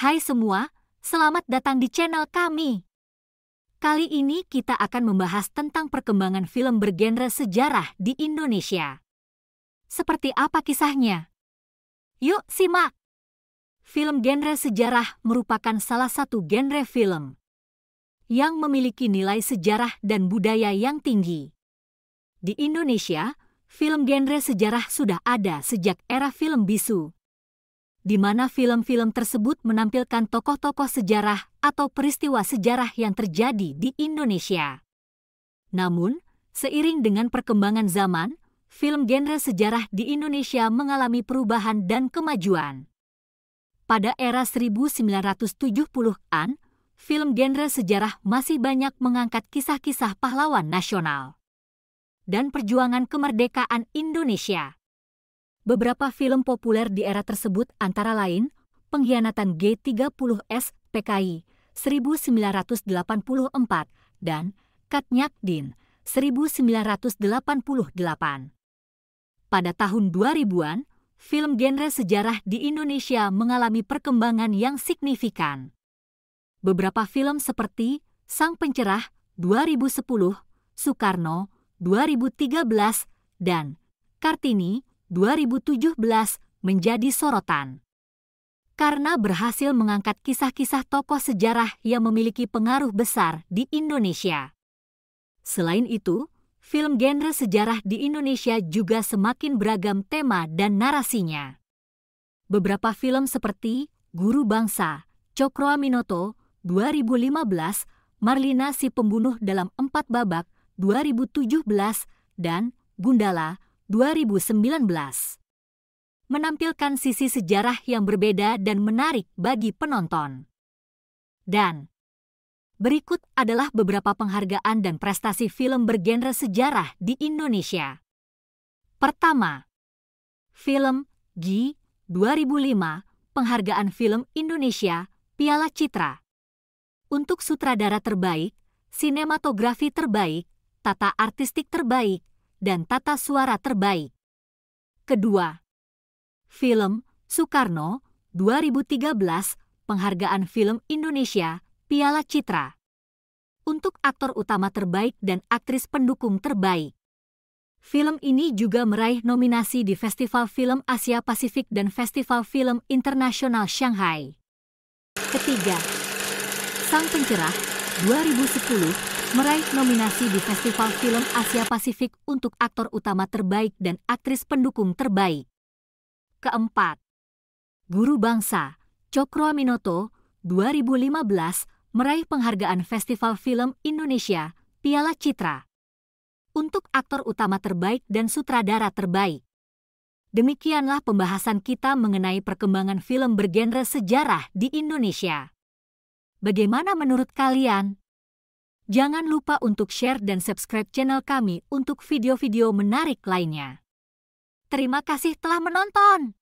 Hai semua, selamat datang di channel kami. Kali ini kita akan membahas tentang perkembangan film bergenre sejarah di Indonesia. Seperti apa kisahnya? Yuk simak! Film genre sejarah merupakan salah satu genre film yang memiliki nilai sejarah dan budaya yang tinggi. Di Indonesia, film genre sejarah sudah ada sejak era film bisu, di mana film-film tersebut menampilkan tokoh-tokoh sejarah atau peristiwa sejarah yang terjadi di Indonesia. Namun, seiring dengan perkembangan zaman, film genre sejarah di Indonesia mengalami perubahan dan kemajuan. Pada era 1970-an, film genre sejarah masih banyak mengangkat kisah-kisah pahlawan nasional dan perjuangan kemerdekaan Indonesia. Beberapa film populer di era tersebut antara lain Pengkhianatan G30S PKI 1984 dan Katnyak Din 1988. Pada tahun 2000-an, film genre sejarah di Indonesia mengalami perkembangan yang signifikan. Beberapa film seperti Sang Pencerah 2010, Soekarno 2013, dan Kartini 2017 menjadi sorotan. Karena berhasil mengangkat kisah-kisah tokoh sejarah yang memiliki pengaruh besar di Indonesia. Selain itu, film genre sejarah di Indonesia juga semakin beragam tema dan narasinya. Beberapa film seperti Guru Bangsa, Cokro Aminoto, 2015, Marlina si pembunuh dalam empat babak, 2017, dan Gundala, 2019. Menampilkan sisi sejarah yang berbeda dan menarik bagi penonton. Dan berikut adalah beberapa penghargaan dan prestasi film bergenre sejarah di Indonesia. Pertama, film G 2005 Penghargaan Film Indonesia Piala Citra. Untuk sutradara terbaik, sinematografi terbaik, tata artistik terbaik, dan tata suara terbaik. Kedua, film Soekarno 2013 Penghargaan Film Indonesia Piala Citra untuk aktor utama terbaik dan aktris pendukung terbaik. Film ini juga meraih nominasi di Festival Film Asia Pasifik dan Festival Film Internasional Shanghai. Ketiga, Sang Pencerah 2010 meraih nominasi di Festival Film Asia Pasifik untuk aktor utama terbaik dan aktris pendukung terbaik. Keempat, Guru Bangsa, Cokro Aminoto, 2015 meraih penghargaan Festival Film Indonesia, Piala Citra. Untuk aktor utama terbaik dan sutradara terbaik. Demikianlah pembahasan kita mengenai perkembangan film bergenre sejarah di Indonesia. Bagaimana menurut kalian? Jangan lupa untuk share dan subscribe channel kami untuk video-video menarik lainnya. Terima kasih telah menonton!